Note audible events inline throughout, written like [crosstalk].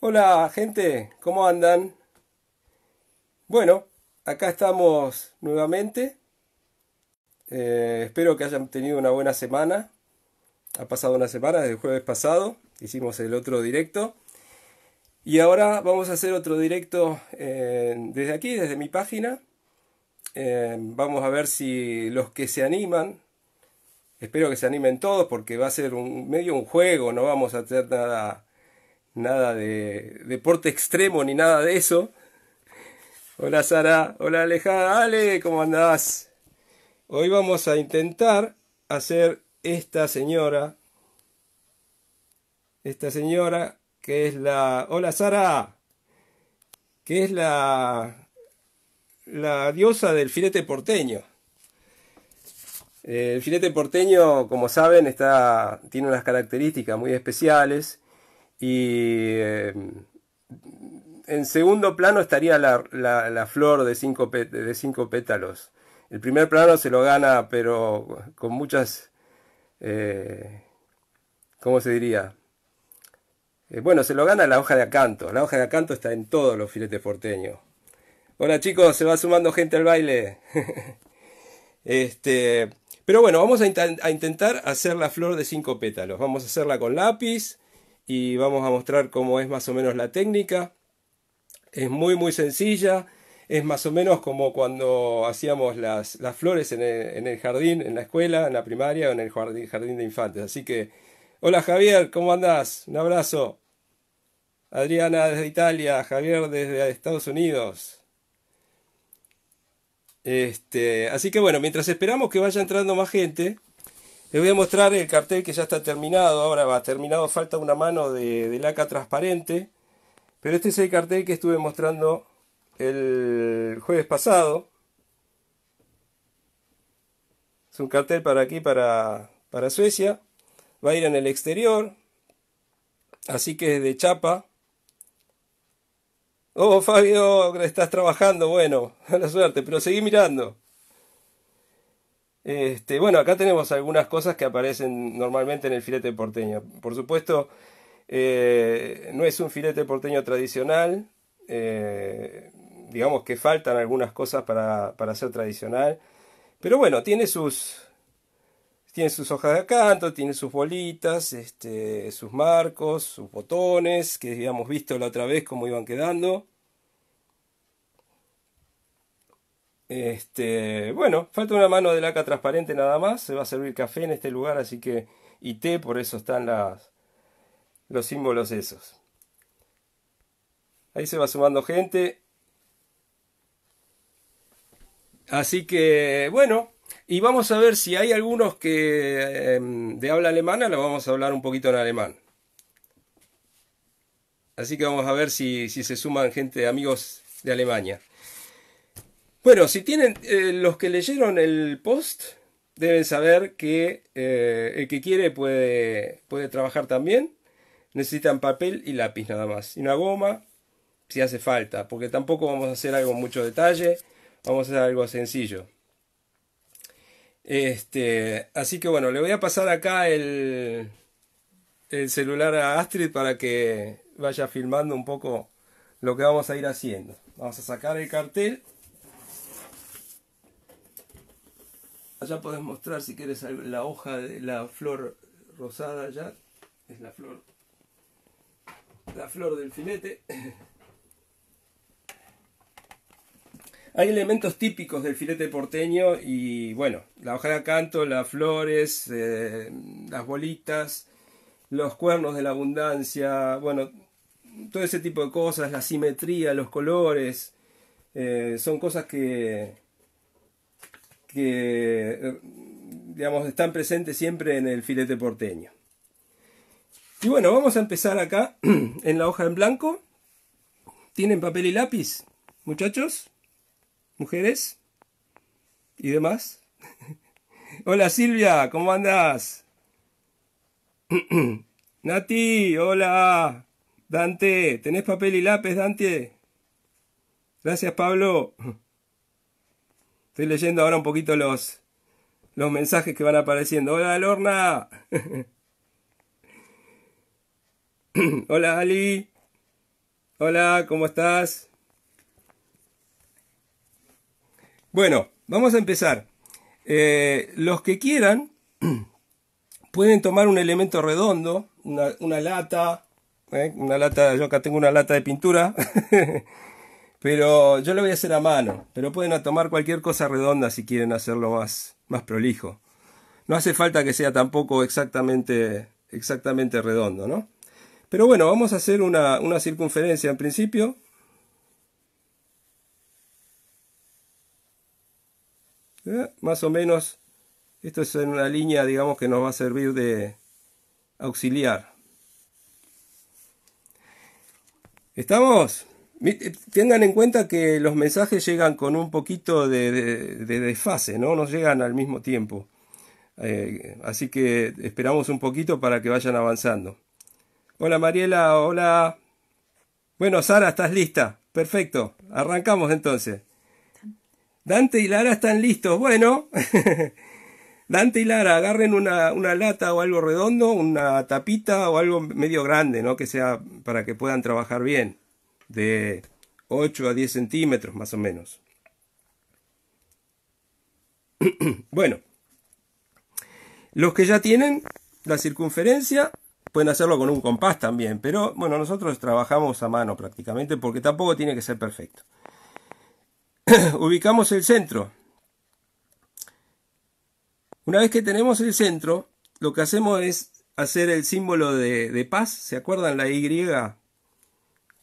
Hola gente, ¿cómo andan? Bueno, acá estamos nuevamente. Eh, espero que hayan tenido una buena semana. Ha pasado una semana desde el jueves pasado. Hicimos el otro directo. Y ahora vamos a hacer otro directo eh, desde aquí, desde mi página. Eh, vamos a ver si los que se animan, espero que se animen todos porque va a ser un medio un juego, no vamos a tener nada nada de deporte extremo ni nada de eso. Hola Sara, hola Alejandra, Ale, ¿cómo andas? Hoy vamos a intentar hacer esta señora, esta señora que es la... Hola Sara, que es la... la diosa del filete porteño. El filete porteño, como saben, está, tiene unas características muy especiales y eh, en segundo plano estaría la, flor de cinco, de cinco, pétalos. El primer plano se lo gana, pero con muchas... Eh, ¿Cómo se diría? Eh, bueno, se lo gana la hoja de acanto. La hoja de acanto está en todos los filetes porteños. Hola chicos, se va sumando gente al baile. [laughs] este, pero bueno, vamos a, a intentar hacer la flor de cinco pétalos. Vamos a hacerla con lápiz y vamos a mostrar cómo es más o menos la técnica. Es muy muy sencilla, es más o menos como cuando hacíamos las, flores en el, jardín, en la escuela, en la primaria o en el jardín, jardín de infantes. Así que, hola Javier, ¿cómo andás? Un abrazo. Adriana desde Italia, Javier desde Estados Unidos. Este, así que bueno, mientras esperamos que vaya entrando más gente, les voy a mostrar el cartel que ya está terminado, ahora va terminado, falta una mano de, laca transparente, pero este es el cartel que estuve mostrando el jueves pasado. Es un cartel para aquí, para, para Suecia. Va a ir en el exterior. Así que es de chapa. Oh, Fabio, estás trabajando. Bueno, a [laughs] la suerte, pero seguí mirando. Este, bueno, acá tenemos algunas cosas que aparecen normalmente en el filete porteño. Por supuesto, eh, no es un filete porteño tradicional. Eh, digamos que faltan algunas cosas para, ser tradicional. Pero bueno, tiene sus. Tiene sus hojas de acanto, tiene sus bolitas, este, sus marcos, sus botones, que habíamos visto la otra vez cómo iban quedando. Este, bueno, falta una mano de laca transparente nada más. Se va a servir café en este lugar, así que. Y té, por eso están las, los símbolos esos. Ahí se va sumando gente. Así que, bueno, y vamos a ver si hay algunos que em, de habla alemana, lo vamos a hablar un poquito en alemán. Así que vamos a ver si, si se suman gente, amigos de Alemania. Bueno, si tienen eh, los que leyeron el post, deben saber que eh, el que quiere puede, puede trabajar también. Necesitan papel y lápiz nada más. Y una goma, si hace falta, porque tampoco vamos a hacer algo en mucho detalle, vamos a hacer algo sencillo. Este, así que bueno, le voy a pasar acá el, el celular a Astrid para que vaya filmando un poco lo que vamos a ir haciendo. Vamos a sacar el cartel. Allá podés mostrar si quieres la hoja de la flor rosada ya. Es la flor. La flor del filete. [laughs] Hay elementos típicos del filete porteño y bueno, la hoja de acanto, las flores, eh, las bolitas, los cuernos de la abundancia, bueno, todo ese tipo de cosas, la simetría, los colores, eh, son cosas que, que digamos, están presentes siempre en el filete porteño. Y bueno, vamos a empezar acá [clears throat] en la hoja en blanco. ¿Tienen papel y lápiz, muchachos? ¿Mujeres? ¿Y demás? [laughs] hola Silvia, ¿cómo andas [clears throat] Nati, hola. Dante, ¿tenés papel y lápiz, Dante? Gracias, Pablo. Estoy leyendo ahora un poquito los, los mensajes que van apareciendo. Hola Lorna. [clears throat] Hola Ali. Hola, ¿cómo estás? Bueno, vamos a empezar. Eh, los que quieran [clears throat] pueden tomar un elemento redondo, una, lata, ¿eh? una lata, yo acá tengo una lata de pintura. [laughs] Pero yo lo voy a hacer a mano, pero pueden tomar cualquier cosa redonda si quieren hacerlo más, más prolijo. No hace falta que sea tampoco exactamente, exactamente redondo, ¿no? Pero bueno, vamos a hacer una, circunferencia en principio. Eh, más o menos, esto es una línea, digamos, que nos va a servir de auxiliar. ¿Estamos? Eh, tengan en cuenta que los mensajes llegan con un poquito de, desfase, ¿no? no llegan al mismo tiempo. Eh, así que esperamos un poquito para que vayan avanzando. Hola Mariela, hola. Bueno, Sara, ¿estás lista? Perfecto, arrancamos entonces. Dante y Lara están listos. Bueno, [laughs] Dante y Lara, agarren una, una, lata o algo redondo, una tapita o algo medio grande, ¿no? Que sea para que puedan trabajar bien de 8 a 10 centímetros más o menos. [clears throat] bueno, los que ya tienen la circunferencia pueden hacerlo con un compás también, pero bueno, nosotros trabajamos a mano prácticamente porque tampoco tiene que ser perfecto. [clears throat] Ubicamos el centro. Una vez que tenemos el centro, lo que hacemos es hacer el símbolo de, paz. ¿Se acuerdan la Y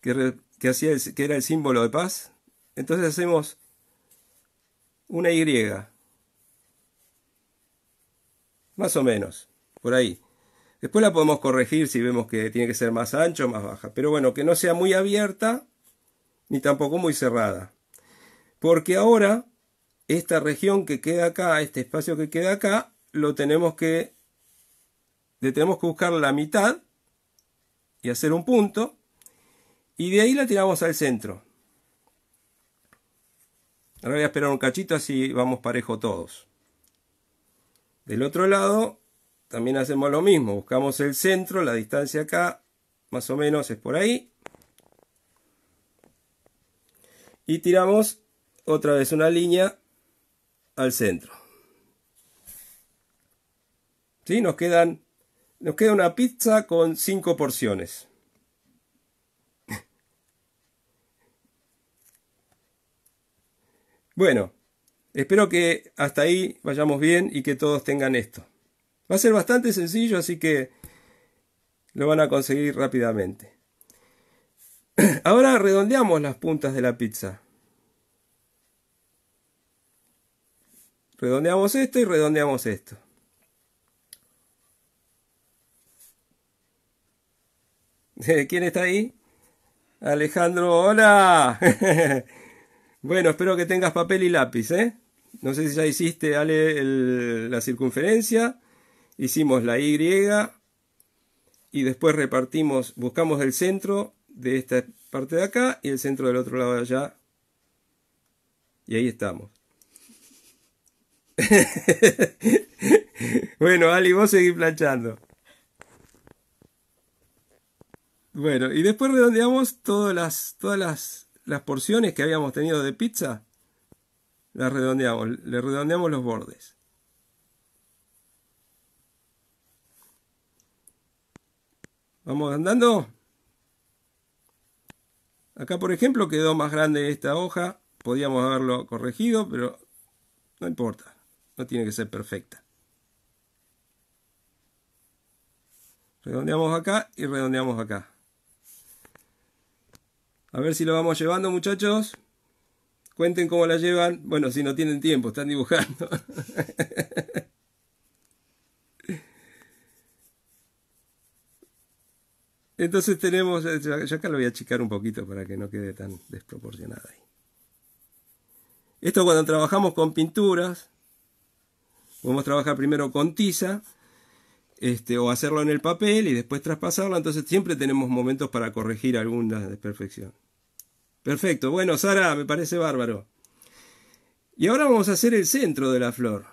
que que, hacía que era el símbolo de paz. Entonces hacemos una Y. Más o menos, por ahí. Después la podemos corregir si vemos que tiene que ser más ancho o más baja. Pero bueno, que no sea muy abierta ni tampoco muy cerrada. Porque ahora esta región que queda acá, este espacio que queda acá, lo tenemos que le tenemos que buscar la mitad y hacer un punto y de ahí la tiramos al centro. Ahora voy a esperar un cachito así vamos parejo todos. Del otro lado también hacemos lo mismo. Buscamos el centro, la distancia acá más o menos es por ahí. Y tiramos otra vez una línea al centro. ¿Sí? Nos, quedan, nos queda una pizza con 5 porciones. Bueno, espero que hasta ahí vayamos bien y que todos tengan esto. Va a ser bastante sencillo, así que lo van a conseguir rápidamente. [clears throat] Ahora redondeamos las puntas de la pizza. Redondeamos esto y redondeamos esto. [laughs] ¿Quién está ahí? Alejandro, hola. [laughs] Bueno, espero que tengas papel y lápiz, ¿eh? No sé si ya hiciste, Ale, la circunferencia. Hicimos la Y y después repartimos, buscamos el centro de esta parte de acá y el centro del otro lado de allá. Y ahí estamos. [laughs] bueno, Ali, vos seguís planchando. Bueno, y después redondeamos todas las, todas las las porciones que habíamos tenido de pizza, las redondeamos, le redondeamos los bordes. Vamos andando. Acá, por ejemplo, quedó más grande esta hoja. Podíamos haberlo corregido, pero no importa. No tiene que ser perfecta. Redondeamos acá y redondeamos acá. A ver si lo vamos llevando, muchachos. Cuenten cómo la llevan. Bueno, si no tienen tiempo, están dibujando. [laughs] Entonces tenemos, eh, yo acá lo voy a achicar un poquito para que no quede tan desproporcionada ahí. Esto cuando trabajamos con pinturas, podemos trabajar primero con tiza, este, o hacerlo en el papel y después traspasarlo, entonces siempre tenemos momentos para corregir alguna desperfección. Perfecto. Bueno, Sara, me parece bárbaro. Y ahora vamos a hacer el centro de la flor.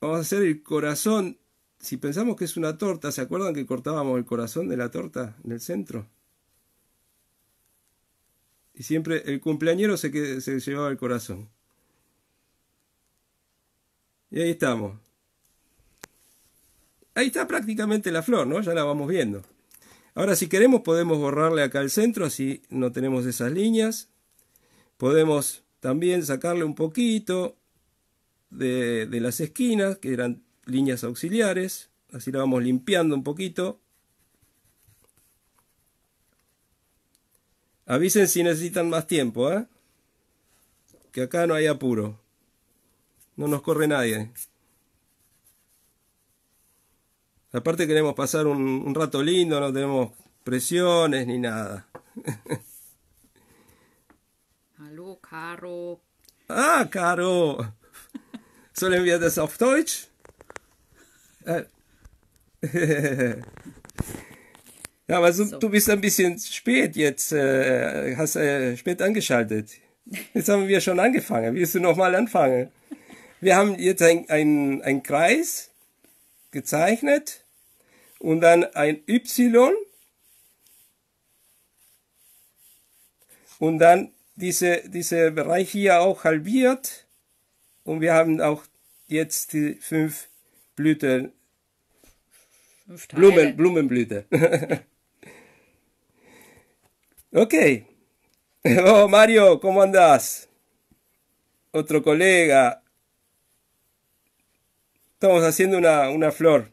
Vamos a hacer el corazón. Si pensamos que es una torta, ¿se acuerdan que cortábamos el corazón de la torta en el centro? Y siempre el cumpleañero se, se llevaba el corazón. Y ahí estamos. Ahí está prácticamente la flor, ¿no? Ya la vamos viendo. Ahora si queremos podemos borrarle acá el centro, así no tenemos esas líneas. Podemos también sacarle un poquito de, las esquinas, que eran líneas auxiliares. Así la vamos limpiando un poquito. Avisen si necesitan más tiempo, ¿eh? Que acá no hay apuro. No nos corre nadie. Aparte queremos pasar un, un rato lindo, no tenemos presiones ni nada. Hallo, [laughs] Caro. Ah, Caro. Sollen wir das auf Deutsch? ja, ah. [laughs] aber ah, so, so. du bist ein bisschen spät jetzt, äh, hast äh, spät angeschaltet. Jetzt haben wir schon angefangen. Willst du nochmal anfangen? Wir haben jetzt einen ein Kreis gezeichnet und dann ein Y und dann diese, dieser Bereich hier auch halbiert und wir haben auch jetzt die fünf Blüten, fünf Blumen, Blumenblüte. [laughs] okay [laughs] Oh, Mario, ¿cómo andás? Otro colega. Estamos haciendo una, una flor.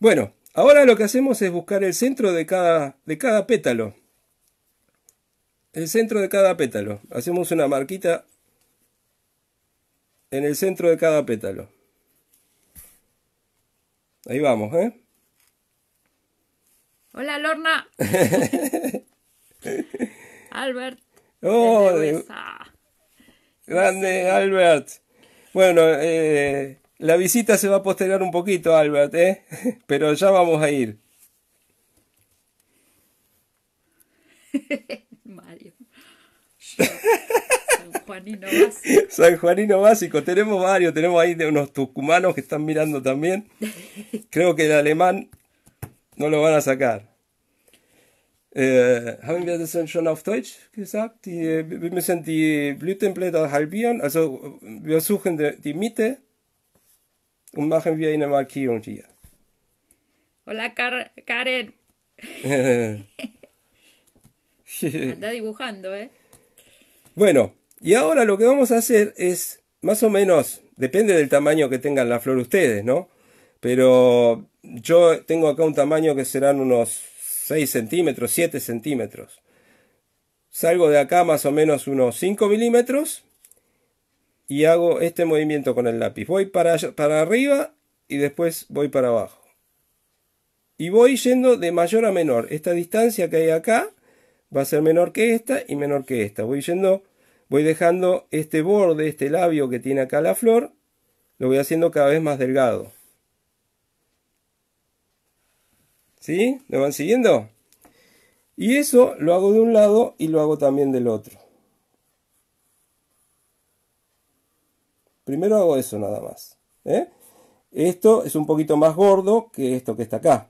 Bueno, ahora lo que hacemos es buscar el centro de cada, de cada pétalo. El centro de cada pétalo. Hacemos una marquita en el centro de cada pétalo. Ahí vamos, ¿eh? Hola, Lorna. [laughs] Albert. Oh, grande, Albert. Bueno, eh, la visita se va a postergar un poquito, Albert, ¿eh? [laughs] pero ya vamos a ir. [laughs] Mario. San Juanino básico. Juanino básico. Tenemos varios, tenemos ahí unos tucumanos que están mirando también. [laughs] Creo que el alemán no lo van a sacar. Äh, haben wir das schon auf Deutsch gesagt? Die, wir müssen die Blütenblätter halbieren, also wir suchen die, die Mitte und machen wir eine Markierung hier. Hola, Karen. [laughs] Anda dibujando, ¿eh? Bueno, y ahora lo que vamos a hacer es, más o menos, depende del tamaño que tengan la flor ustedes, ¿no? Pero yo tengo acá un tamaño que serán unos 6 centímetros, 7 centímetros. Salgo de acá más o menos unos 5 milímetros y hago este movimiento con el lápiz. Voy para, para arriba y después voy para abajo. Y voy yendo de mayor a menor. Esta distancia que hay acá va a ser menor que esta y menor que esta. Voy yendo, voy dejando este borde, este labio que tiene acá la flor, lo voy haciendo cada vez más delgado. ¿Sí? ¿Lo van siguiendo? Y eso lo hago de un lado y lo hago también del otro. Primero hago eso nada más. ¿eh? Esto es un poquito más gordo que esto que está acá.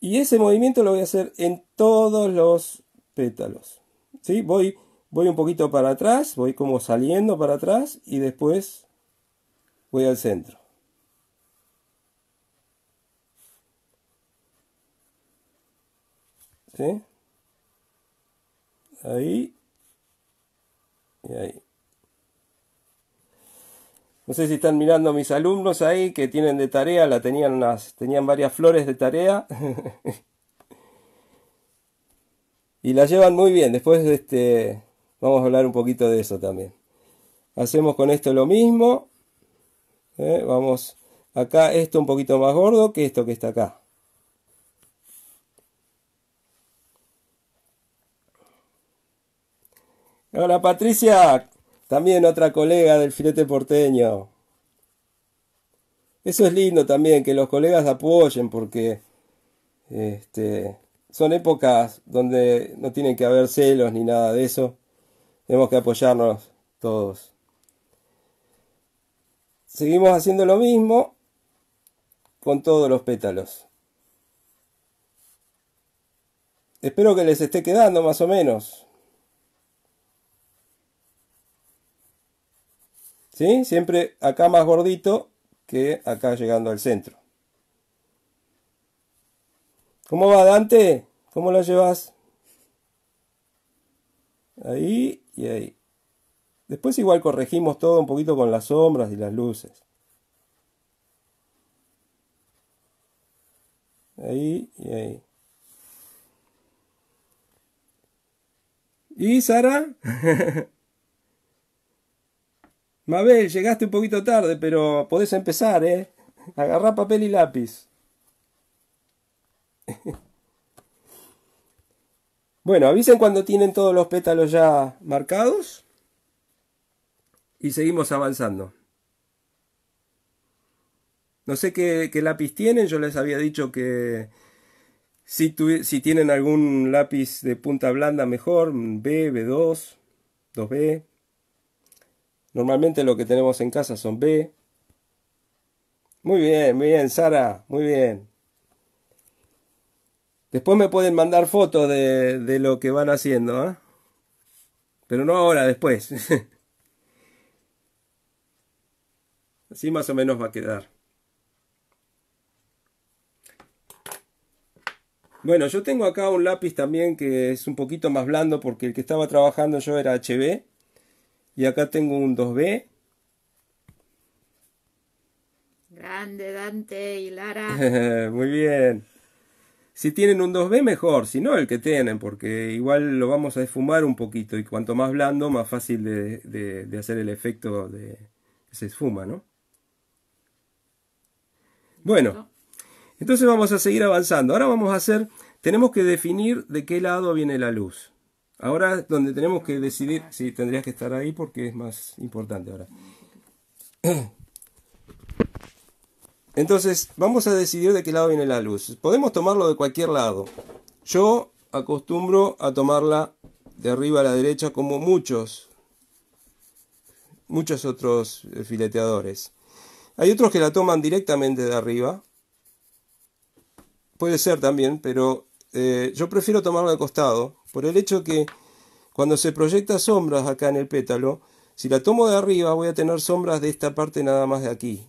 Y ese movimiento lo voy a hacer en todos los pétalos. ¿sí? Voy, voy un poquito para atrás, voy como saliendo para atrás y después voy al centro. ahí y ahí. No sé si están mirando mis alumnos ahí que tienen de tarea, la tenían unas, tenían varias flores de tarea. [laughs] y la llevan muy bien. Después este, vamos a hablar un poquito de eso también. Hacemos con esto lo mismo. Eh, vamos acá esto un poquito más gordo que esto que está acá. Hola Patricia, también otra colega del filete porteño. Eso es lindo también, que los colegas apoyen porque este, son épocas donde no tienen que haber celos ni nada de eso. Tenemos que apoyarnos todos. Seguimos haciendo lo mismo con todos los pétalos. Espero que les esté quedando más o menos. Siempre acá más gordito que acá llegando al centro. ¿Cómo va Dante? ¿Cómo la llevas? Ahí y ahí. Después igual corregimos todo un poquito con las sombras y las luces. Ahí y ahí. ¿Y Sara? [laughs] Mabel, llegaste un poquito tarde, pero podés empezar, ¿eh? Agarrá papel y lápiz. [laughs] Bueno, avisen cuando tienen todos los pétalos ya marcados y seguimos avanzando. No sé qué, lápiz tienen, yo les había dicho que si, si tienen algún lápiz de punta blanda mejor, B, B2, 2B, Normalmente lo que tenemos en casa son B. Muy bien, muy bien, Sara, muy bien. Después me pueden mandar fotos de, lo que van haciendo, ¿ah? Pero no ahora, después. [laughs] Así más o menos va a quedar. Bueno, yo tengo acá un lápiz también que es un poquito más blando porque el que estaba trabajando yo era HB. Y acá tengo un 2B. Grande Dante y Lara. [laughs] Muy bien. Si tienen un 2B mejor, si no el que tienen, porque igual lo vamos a esfumar un poquito y cuanto más blando, más fácil de, hacer el efecto de ese se esfuma, ¿no? Bueno, entonces vamos a seguir avanzando. Ahora vamos a hacer, tenemos que definir de qué lado viene la luz. Ahora donde tenemos que decidir, si tendrías que estar ahí porque es más importante ahora. [clears throat] Entonces, vamos a decidir de qué lado viene la luz. Podemos tomarlo de cualquier lado. Yo acostumbro a tomarla de arriba a la derecha como muchos, muchos otros eh, fileteadores. Hay otros que la toman directamente de arriba. Puede ser también, pero eh, yo prefiero tomarla de costado por el hecho que cuando se proyecta sombras acá en el pétalo, si la tomo de arriba voy a tener sombras de esta parte nada más de aquí.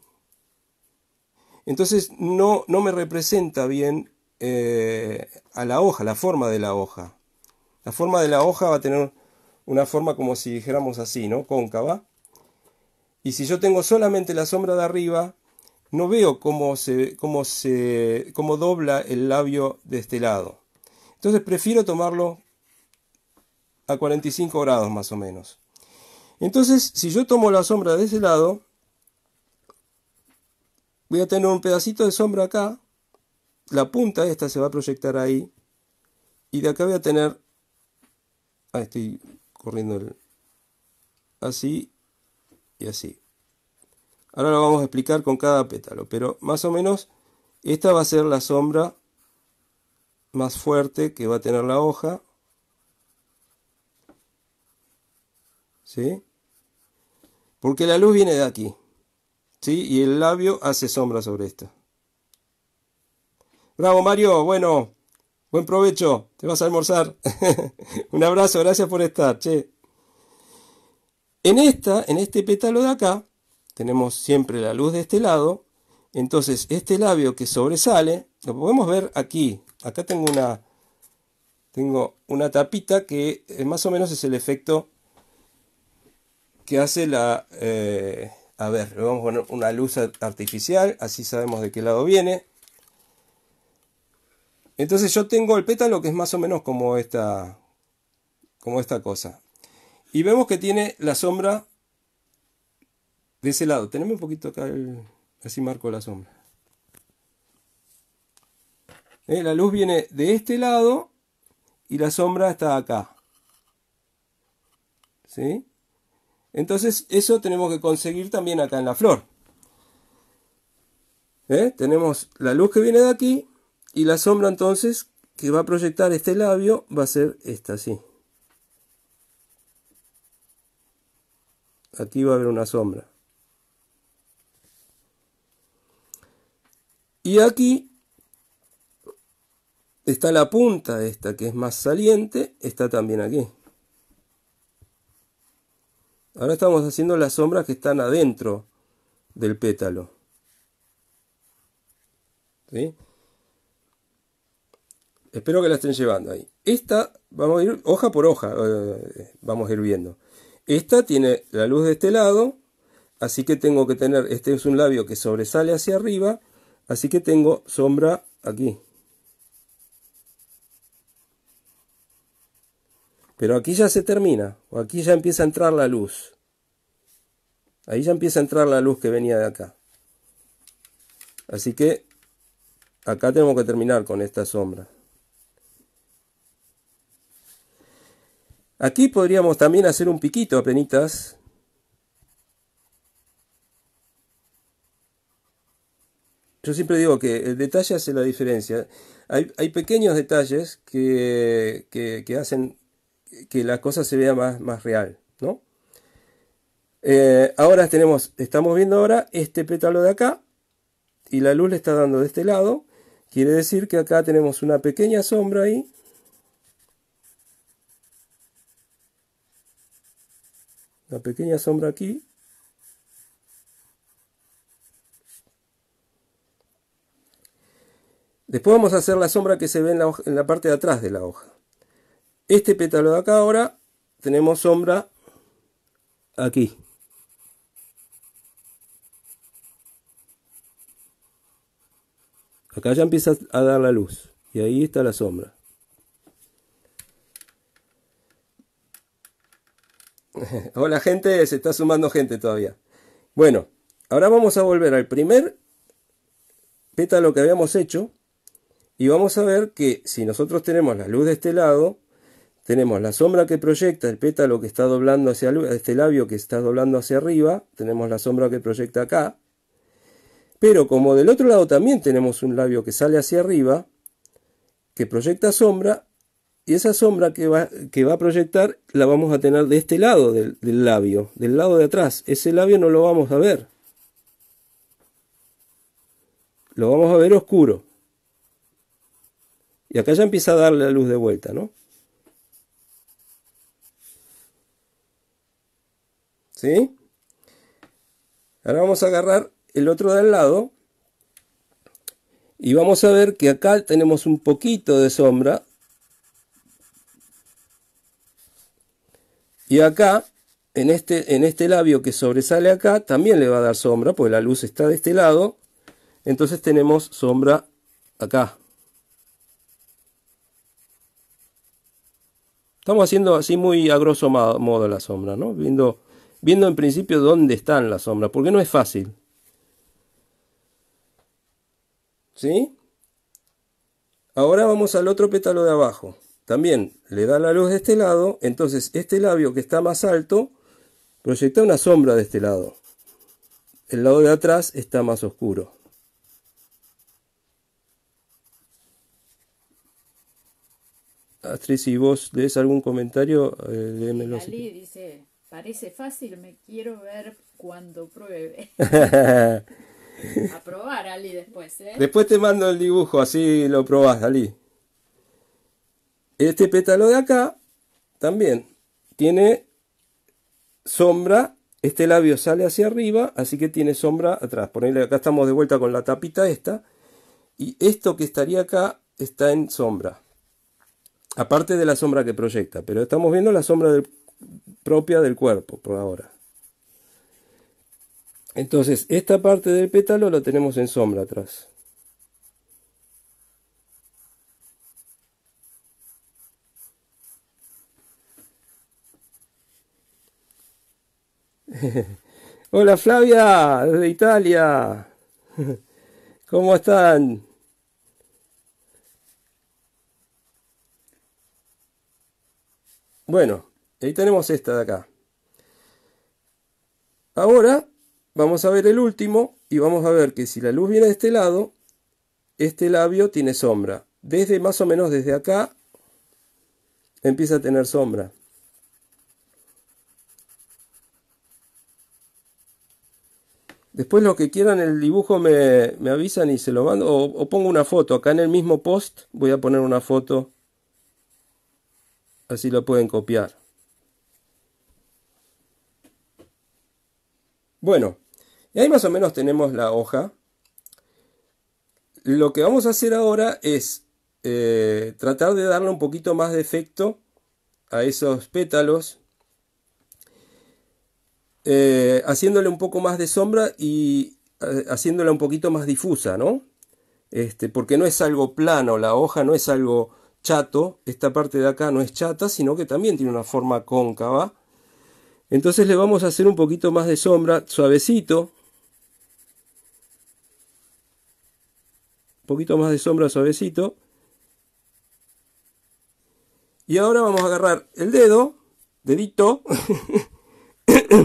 Entonces no, no me representa bien eh, a la hoja, la forma de la hoja. La forma de la hoja va a tener una forma como si dijéramos así, ¿no? Cóncava. Y si yo tengo solamente la sombra de arriba, no veo cómo se, cómo se cómo dobla el labio de este lado. Entonces prefiero tomarlo a 45 grados más o menos. Entonces, si yo tomo la sombra de ese lado, voy a tener un pedacito de sombra acá, la punta esta se va a proyectar ahí, y de acá voy a tener, Ahí estoy corriendo así y así. Ahora lo vamos a explicar con cada pétalo, pero más o menos esta va a ser la sombra más fuerte que va a tener la hoja ¿sí? Porque la luz viene de aquí, ¿sí? Y el labio hace sombra sobre esto. Bravo, Mario. Bueno, buen provecho. Te vas a almorzar. [laughs] Un abrazo, gracias por estar, che. En esta, en este pétalo de acá, tenemos siempre la luz de este lado. Entonces, este labio que sobresale, lo podemos ver aquí. Acá tengo una, tengo una tapita que eh, más o menos es el efecto que hace la... Eh, a ver, le vamos a poner una luz artificial, así sabemos de qué lado viene. Entonces yo tengo el pétalo que es más o menos como esta, como esta cosa. Y vemos que tiene la sombra de ese lado. Tenemos un poquito acá, así marco la sombra. Eh, la luz viene de este lado y la sombra está acá. ¿Sí? Entonces eso tenemos que conseguir también acá en la flor. ¿Eh? Tenemos la luz que viene de aquí y la sombra entonces que va a proyectar este labio va a ser esta así. Aquí va a haber una sombra. Y aquí está la punta esta que es más saliente, está también aquí. Ahora estamos haciendo las sombras que están adentro del pétalo. ¿Sí? Espero que la estén llevando ahí. Esta, vamos a ir hoja por hoja, eh, vamos a ir viendo. Esta tiene la luz de este lado, así que tengo que tener, este es un labio que sobresale hacia arriba, así que tengo sombra aquí. Pero aquí ya se termina, o aquí ya empieza a entrar la luz. Ahí ya empieza a entrar la luz que venía de acá. Así que acá tenemos que terminar con esta sombra. Aquí podríamos también hacer un piquito apenas. Yo siempre digo que el detalle hace la diferencia. Hay, pequeños detalles que hacen que la cosa se vea más, real, ¿no? Eh, ahora tenemos, estamos viendo ahora este pétalo de acá y la luz le está dando de este lado. Quiere decir que acá tenemos una pequeña sombra ahí. Una pequeña sombra aquí. Después vamos a hacer la sombra que se ve en la, en la parte de atrás de la hoja este pétalo de acá ahora tenemos sombra aquí. Acá ya empieza a dar la luz y ahí está la sombra. [laughs] Hola gente, se está sumando gente todavía. Bueno, ahora vamos a volver al primer pétalo que habíamos hecho y vamos a ver que si nosotros tenemos la luz de este lado, tenemos la sombra que proyecta el pétalo que está doblando hacia este labio que está doblando hacia arriba, tenemos la sombra que proyecta acá. Pero como del otro lado también tenemos un labio que sale hacia arriba, que proyecta sombra, y esa sombra que va, que va a proyectar la vamos a tener de este lado del, del labio, del lado de atrás. Ese labio no lo vamos a ver. Lo vamos a ver oscuro. Y acá ya empieza a darle la luz de vuelta, ¿no? ¿sí? Ahora vamos a agarrar el otro del lado y vamos a ver que acá tenemos un poquito de sombra y acá en este, en este labio que sobresale acá también le va a dar sombra pues la luz está de este lado entonces tenemos sombra acá estamos haciendo así muy a grosso modo la sombra no viendo viendo en principio dónde están las sombras, porque no es fácil. ¿Sí? Ahora vamos al otro pétalo de abajo. También le da la luz de este lado, entonces este labio que está más alto proyecta una sombra de este lado. El lado de atrás está más oscuro. Astrid, si vos lees algún comentario, eh, Parece fácil, me quiero ver cuando pruebe. [laughs] A probar, Ali, después, ¿eh? Después te mando el dibujo, así lo probás, Ali. Este pétalo de acá también tiene sombra. Este labio sale hacia arriba, así que tiene sombra atrás. Ponerle acá estamos de vuelta con la tapita esta. Y esto que estaría acá está en sombra. Aparte de la sombra que proyecta, pero estamos viendo la sombra del propia del cuerpo por ahora. Entonces, esta parte del pétalo lo tenemos en sombra atrás. [laughs] Hola Flavia, de Italia. [laughs] ¿Cómo están? Bueno, Ahí tenemos esta de acá. Ahora vamos a ver el último y vamos a ver que si la luz viene de este lado, este labio tiene sombra. Desde más o menos desde acá empieza a tener sombra. Después los que quieran el dibujo me, me avisan y se lo mando. O, o, pongo una foto. Acá en el mismo post voy a poner una foto. Así lo pueden copiar. Bueno, y ahí más o menos tenemos la hoja. Lo que vamos a hacer ahora es eh, tratar de darle un poquito más de efecto a esos pétalos, eh, haciéndole un poco más de sombra y eh, haciéndola un poquito más difusa, ¿no? Este, porque no es algo plano, la hoja no es algo chato, esta parte de acá no es chata, sino que también tiene una forma cóncava entonces le vamos a hacer un poquito más de sombra, suavecito. Un poquito más de sombra, suavecito. Y ahora vamos a agarrar el dedo, dedito, [coughs]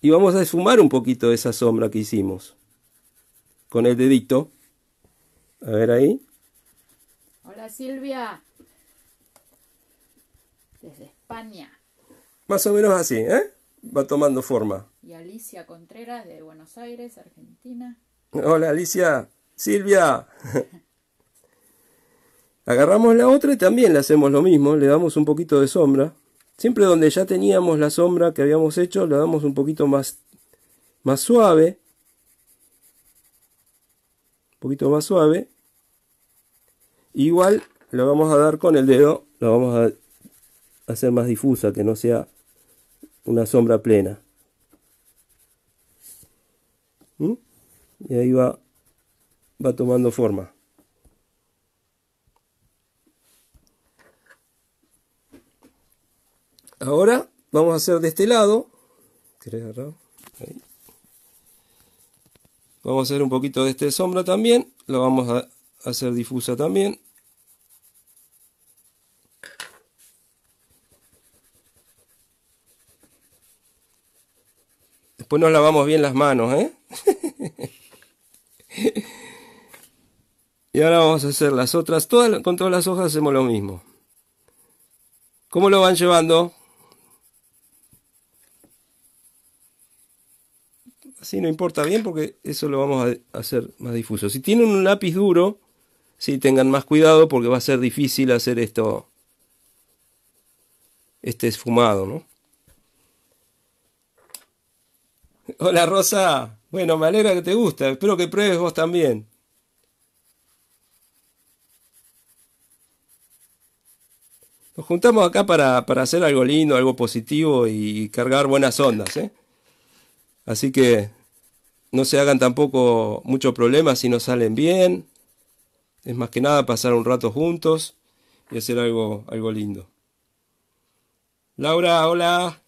y vamos a esfumar un poquito esa sombra que hicimos. Con el dedito. A ver ahí. Hola Silvia. Desde España. Más o menos así, ¿eh? Va tomando forma. Y Alicia Contreras de Buenos Aires, Argentina. Hola Alicia, Silvia. [laughs] Agarramos la otra y también le hacemos lo mismo, le damos un poquito de sombra. Siempre donde ya teníamos la sombra que habíamos hecho, le damos un poquito más, más suave. Un poquito más suave. Igual lo vamos a dar con el dedo, lo vamos a hacer más difusa, que no sea una sombra plena. ¿Mm? Y ahí va, va tomando forma. Ahora vamos a hacer de este lado. Vamos a hacer un poquito de esta sombra también. lo vamos a hacer difusa también. Después nos lavamos bien las manos, ¿eh? [laughs] y ahora vamos a hacer las otras. Todas, con todas las hojas hacemos lo mismo. ¿Cómo lo van llevando? Así no importa bien porque eso lo vamos a hacer más difuso. Si tienen un lápiz duro, sí, tengan más cuidado porque va a ser difícil hacer esto. Este esfumado, ¿no? Hola Rosa. Bueno, me alegra que te gusta. Espero que pruebes vos también. Nos juntamos acá para, hacer algo lindo, algo positivo y cargar buenas ondas. ¿eh? Así que no se hagan tampoco mucho problema si no salen bien. Es más que nada pasar un rato juntos y hacer algo, algo lindo. Laura, hola.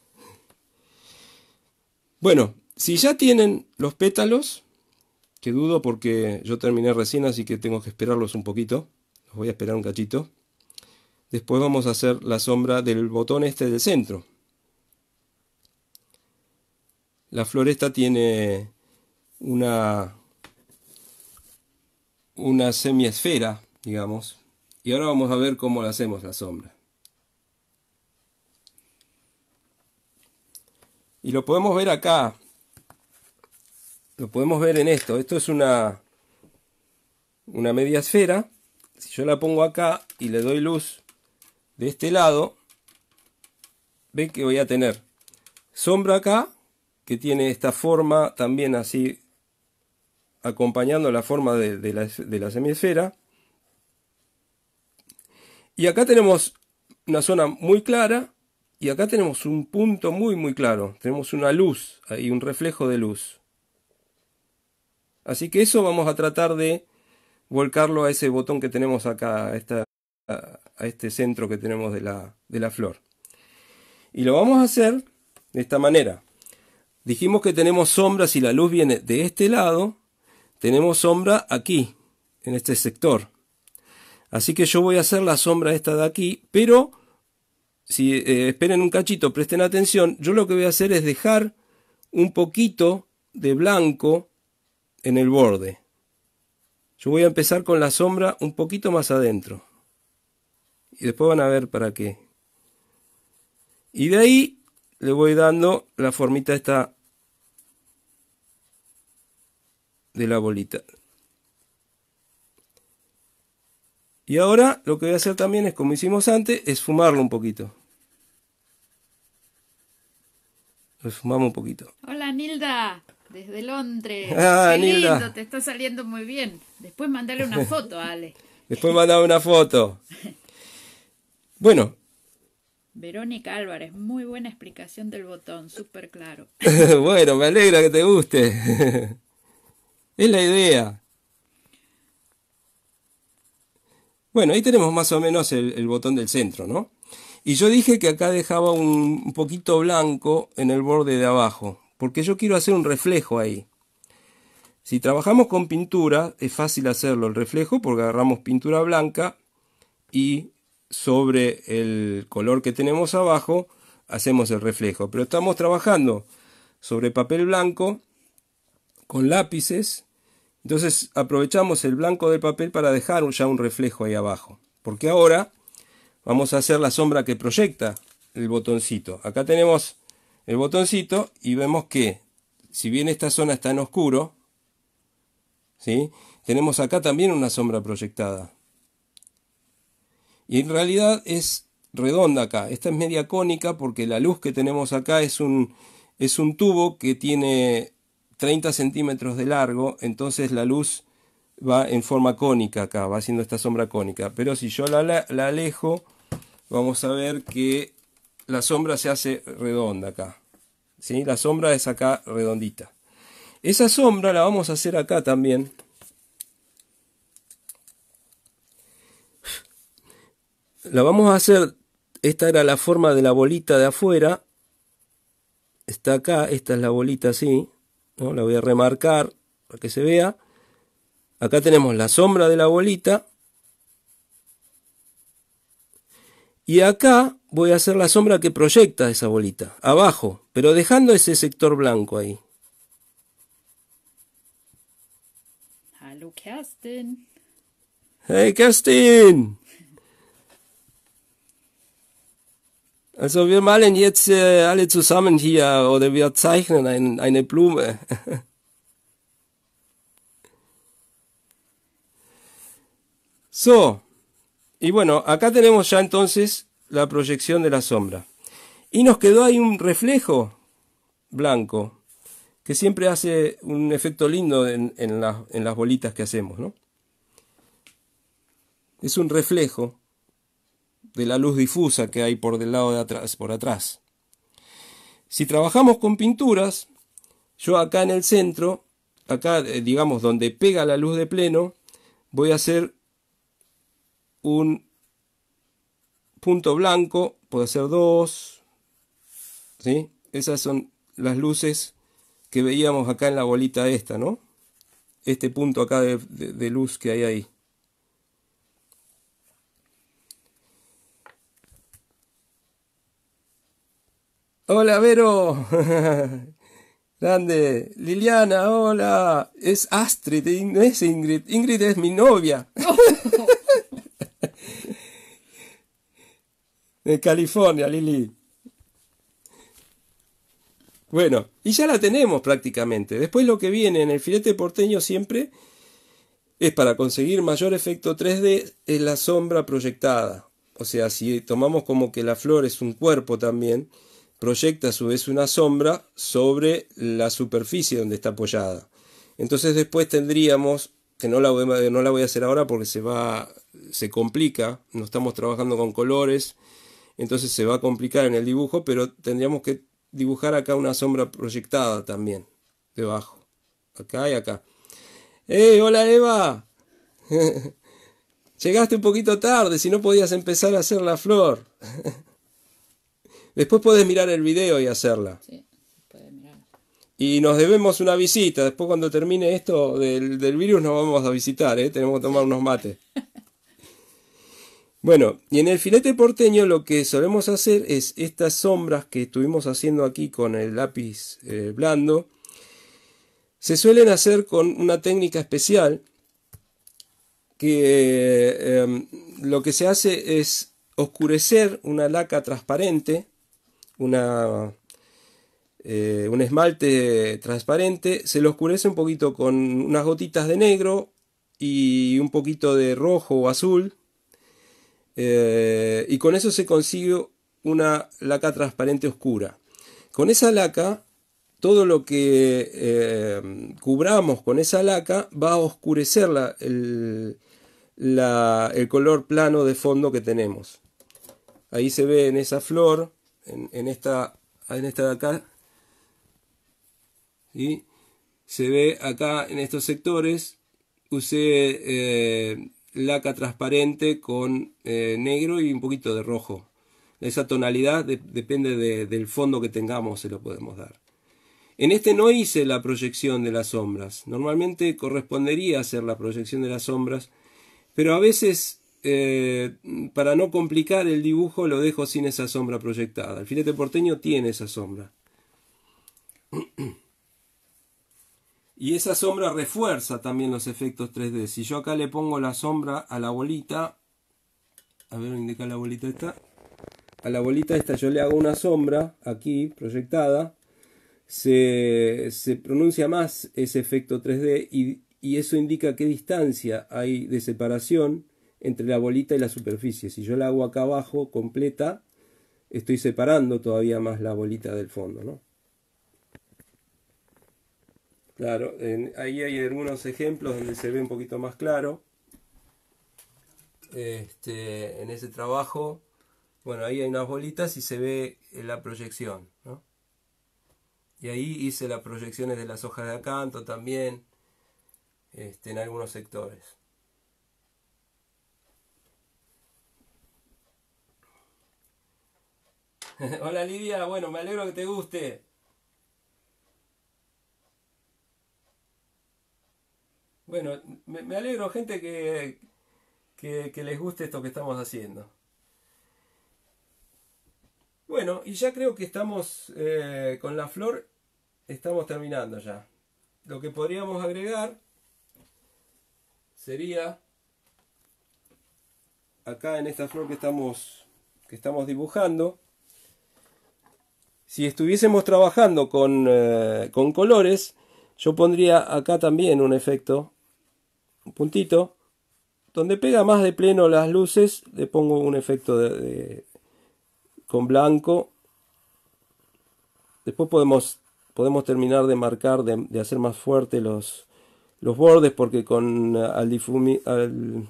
Bueno, si ya tienen los pétalos, que dudo porque yo terminé recién, así que tengo que esperarlos un poquito. Los voy a esperar un cachito. Después vamos a hacer la sombra del botón este del centro. La floresta tiene una, una semiesfera, digamos. Y ahora vamos a ver cómo le hacemos la sombra. Y lo podemos ver acá, lo podemos ver en esto. Esto es una, una media esfera. Si yo la pongo acá y le doy luz de este lado, ven que voy a tener sombra acá, que tiene esta forma también así, acompañando la forma de, la, de semiesfera. Y acá tenemos una zona muy clara y acá tenemos un punto muy muy claro. Tenemos una luz, ahí un reflejo de luz. Así que eso vamos a tratar de volcarlo a ese botón que tenemos acá, a, este centro que tenemos de la, flor. Y lo vamos a hacer de esta manera. Dijimos que tenemos sombra si la luz viene de este lado, tenemos sombra aquí, en este sector. Así que yo voy a hacer la sombra esta de aquí, pero si eh, esperen un cachito, presten atención, yo lo que voy a hacer es dejar un poquito de blanco en el borde. Yo voy a empezar con la sombra un poquito más adentro. Y después van a ver para qué. Y de ahí le voy dando la formita esta de la bolita. Y ahora lo que voy a hacer también es, como hicimos antes, Es fumarlo un poquito. Lo fumamos un poquito. Hola, Nilda desde Londres. [laughs] Ah, Qué lindo, te está saliendo muy bien. Después mandale una [laughs] foto, Ale. Después mandale una foto. [laughs] Bueno. Verónica Álvarez, muy buena explicación del botón, súper claro. bueno, me alegra que te guste. es la idea. Bueno, ahí tenemos más o menos el, botón del centro, ¿no? Y yo dije que acá dejaba un poquito blanco en el borde de abajo porque yo quiero hacer un reflejo ahí. Si trabajamos con pintura, es fácil hacerlo el reflejo porque agarramos pintura blanca y sobre el color que tenemos abajo hacemos el reflejo. Pero estamos trabajando sobre papel blanco con lápices, entonces aprovechamos el blanco del papel para dejar ya un reflejo ahí abajo. Porque ahora vamos a hacer la sombra que proyecta el botoncito. Acá tenemos el botoncito y vemos que si bien esta zona está en oscuro, ¿sí? tenemos acá también una sombra proyectada. Y en realidad es redonda acá, esta es media cónica porque la luz que tenemos acá es un, es un tubo que tiene 30 centímetros de largo, entonces la luz va en forma cónica acá, va haciendo esta sombra cónica. Pero si yo la, la alejo, vamos a ver que la sombra se hace redonda acá. ¿sí? La sombra es acá redondita. Esa sombra la vamos a hacer acá también. La vamos a hacer, esta era la forma de la bolita de afuera. Está acá, esta es la bolita así. ¿no? La voy a remarcar para que se vea. Acá tenemos la sombra de la bolita Y acá voy a hacer la sombra que proyecta esa bolita, abajo, pero dejando ese sector blanco ahí. Hallo Kerstin. Hey Kerstin! Also wir malen jetzt äh, alle zusammen hier oder wir zeichnen ein, eine Blume. [laughs] so. Y bueno, acá tenemos ya entonces la proyección de la sombra. Y nos quedó ahí un reflejo blanco, que siempre hace un efecto lindo en, las bolitas que hacemos, ¿no? Es un reflejo de la luz difusa que hay por del lado de atrás, por atrás. Si trabajamos con pinturas, yo acá en el centro, acá eh, digamos donde pega la luz de pleno, voy a hacer un punto blanco, puede ser dos. ¿sí? Esas son las luces que veíamos acá en la bolita esta, ¿no? Este punto acá de, luz que hay ahí. Hola, Vero. [laughs] Grande. Liliana, hola. Es Astrid, no es Ingrid. Ingrid es mi novia. [laughs] Oh. En California, Lili. Bueno, y ya la tenemos prácticamente. Después lo que viene en el filete porteño siempre es para conseguir mayor efecto 3D es la sombra proyectada. O sea, si tomamos como que la flor es un cuerpo también, proyecta a su vez una sombra sobre la superficie donde está apoyada. Entonces después tendríamos, que no la no la voy a hacer ahora porque se va, se complica, no estamos trabajando con colores, entonces se va a complicar en el dibujo, pero tendríamos que dibujar acá una sombra proyectada también, debajo, acá y acá. ¡Eh, hola Eva! [laughs] Llegaste un poquito tarde, si no podías empezar a hacer la flor. [laughs] después puedes mirar el video y hacerla. Sí, puedes mirar. Y nos debemos una visita. Después cuando termine esto del, del virus nos vamos a visitar, ¿eh? Tenemos que tomar unos mates. [laughs] Bueno, y en el filete porteño lo que solemos hacer es estas sombras que estuvimos haciendo aquí con el lápiz eh, blando, se suelen hacer con una técnica especial que em, lo que se hace es oscurecer una laca transparente, una, eh, un esmalte transparente, se lo oscurece un poquito con unas gotitas de negro y un poquito de rojo o azul eh, y con eso se consigue una laca transparente oscura. Con esa laca, todo lo que eh, cubramos con esa laca va a oscurecer el, color plano de fondo que tenemos. Ahí se ve en esa flor, en, esta, en esta de acá, se ve acá en estos sectores, usé eh, laca transparente con eh, negro y un poquito de rojo. Esa tonalidad depende del fondo que tengamos, se lo podemos dar. En este no hice la proyección de las sombras. Normalmente correspondería hacer la proyección de las sombras, pero a veces, eh, para no complicar el dibujo, lo dejo sin esa sombra proyectada. El filete porteño tiene esa sombra. Y esa sombra refuerza también los efectos 3D. Si yo acá le pongo la sombra a la bolita, a ver, indica la bolita esta. A la bolita esta yo le hago una sombra aquí proyectada. Se, se pronuncia más ese efecto 3D y, y eso indica qué distancia hay de separación entre la bolita y la superficie. Si yo la hago acá abajo completa, estoy separando todavía más la bolita del fondo, ¿no? Claro, ahí hay algunos ejemplos donde se ve un poquito más claro. Este, en ese trabajo, bueno, ahí hay unas bolitas y se ve eh, la proyección. Y ahí hice las proyecciones de las hojas de acanto también, este, en algunos sectores. [laughs] Hola Lidia, bueno, me alegro que te guste. Bueno, me, alegro, gente, que, les guste esto que estamos haciendo. Bueno, y ya creo que estamos eh, con la flor, estamos terminando ya. Lo que podríamos agregar sería acá en esta flor que estamos, que estamos dibujando. Si estuviésemos trabajando con, eh, con colores, yo pondría acá también un efecto puntito. Donde pega más de pleno las luces, le pongo un efecto de, con blanco. Después podemos, podemos terminar de marcar, de, hacer más fuerte los, los bordes, porque con al, difumi, al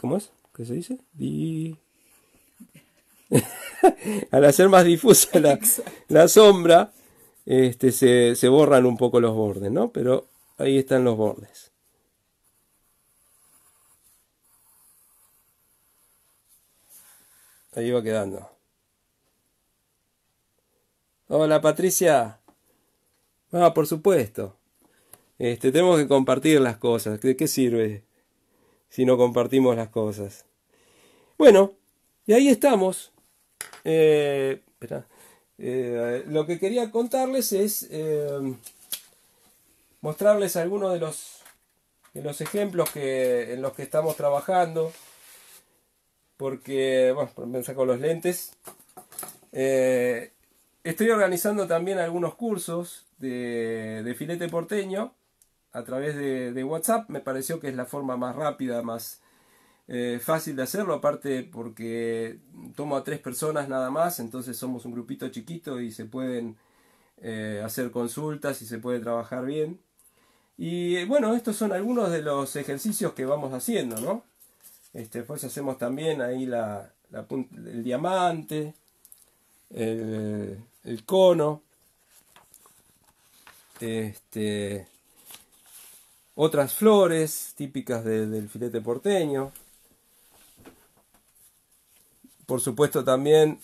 ¿Cómo es? ¿Qué se dice? [laughs] al hacer más difusa la, sombra, este, se, se borran un poco los bordes, ¿no? Pero ahí están los bordes. ahí iba quedando. Hola Patricia. Ah, por supuesto. Este, tenemos que compartir las cosas. ¿De qué sirve si no compartimos las cosas? Bueno, y ahí estamos. Eh, eh, lo que quería contarles es eh, mostrarles algunos de los, de los ejemplos que, en los que estamos trabajando porque, bueno, pensando con los lentes. Eh, estoy organizando también algunos cursos de, filete porteño a través de, WhatsApp. Me pareció que es la forma más rápida, más eh, fácil de hacerlo. Aparte porque tomo a tres personas nada más, entonces somos un grupito chiquito y se pueden eh, hacer consultas y se puede trabajar bien. Y bueno, estos son algunos de los ejercicios que vamos haciendo, ¿no? Este, después hacemos también ahí el diamante, el, cono. Este, otras flores típicas del filete porteño. Por supuesto también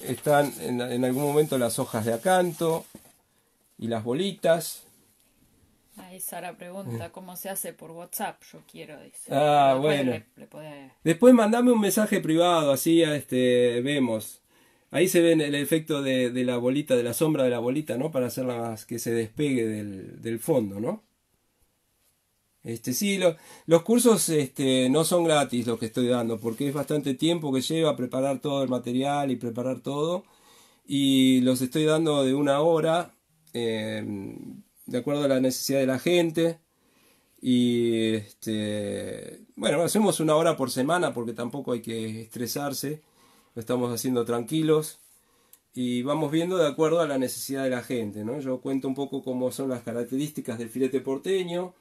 están en, algún momento las hojas de acanto y las bolitas. Ahí Sara pregunta eh. cómo se hace por WhatsApp, yo quiero, dice. Ah, Después bueno. Después mandame un mensaje privado, así este, vemos. Ahí se ve el efecto de, la bolita, de la sombra de la bolita, ¿no? Para hacer que se despegue del, fondo, ¿no? Este, sí, los cursos este, no son gratis los que estoy dando, porque es bastante tiempo que lleva preparar todo el material y preparar todo. Y los estoy dando de una hora. Eh, de acuerdo a la necesidad de la gente. Y este, bueno, hacemos una hora por semana porque tampoco hay que estresarse, lo estamos haciendo tranquilos y vamos viendo de acuerdo a la necesidad de la gente. ¿no? Yo cuento un poco cómo son las características del filete porteño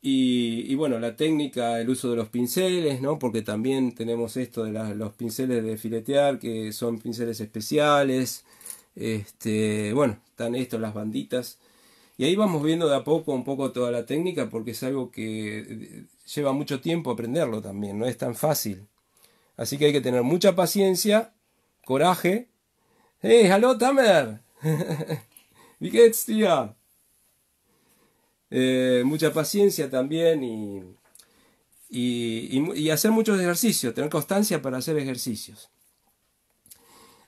y, bueno, la técnica, el uso de los pinceles, ¿no? porque también tenemos esto de los pinceles de filetear que son pinceles especiales. Este, bueno, están estos, las banditas y ahí vamos viendo de a poco un poco toda la técnica porque es algo que eh, lleva mucho tiempo aprenderlo también, no es tan fácil. Así que hay que tener mucha paciencia, coraje. ¡Hey, ¡Eh, hallo Tamer! ¿Wie [laughs] geht's eh, mucha paciencia también y hacer muchos ejercicios, tener constancia para hacer ejercicios.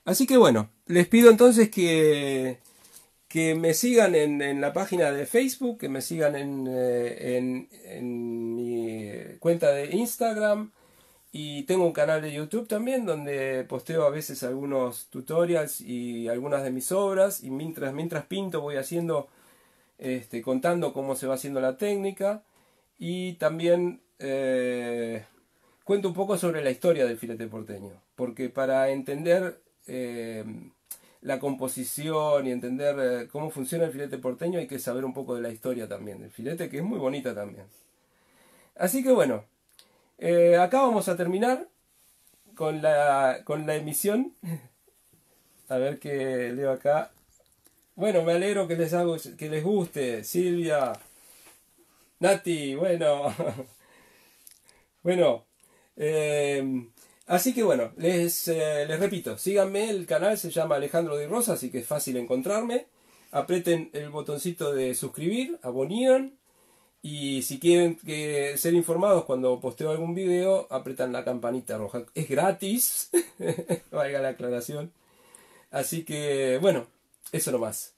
Así que bueno, les pido entonces que que me sigan en, la página de Facebook, que me sigan en, eh, mi eh, cuenta de Instagram y tengo un canal de YouTube también donde posteo a veces algunos tutorials y algunas de mis obras y mientras, mientras pinto voy haciendo, este, contando cómo se va haciendo la técnica y también eh, cuento un poco sobre la historia del filete porteño, porque para entender la composición y entender eh, cómo funciona el filete porteño, hay que saber un poco de la historia también del filete, que es muy bonita también. Así que bueno, eh, acá vamos a terminar con la, con la emisión. [laughs] A ver qué leo acá. Bueno, me alegro que les, hago, que les guste, Silvia, Nati, bueno. [laughs] bueno, eh, Así que bueno, eh, les, repito, síganme, el canal se llama Alejandro de Rosa, así que es fácil encontrarme. Apreten el botoncito de suscribir, abonían y si quieren que ser informados cuando posteo algún video, apretan la campanita roja. Es gratis, [laughs] valga la aclaración. Así que bueno, eso nomás.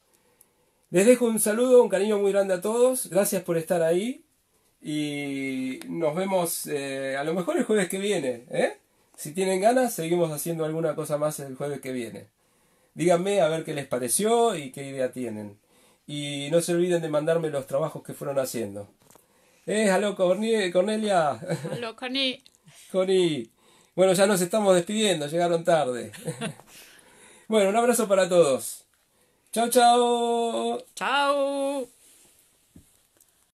Les dejo un saludo, un cariño muy grande a todos. Gracias por estar ahí. Y nos vemos eh, a lo mejor el jueves que viene. ¿eh? Si tienen ganas, seguimos haciendo alguna cosa más el jueves que viene. Díganme a ver qué les pareció y qué idea tienen. Y no se olviden de mandarme los trabajos que fueron haciendo. ¡Eh, aló Cornelia! ¡Aló Connie! [laughs] Connie. Bueno, ya nos estamos despidiendo, llegaron tarde. [laughs] bueno, un abrazo para todos. ¡Chao, chao! ¡Chao!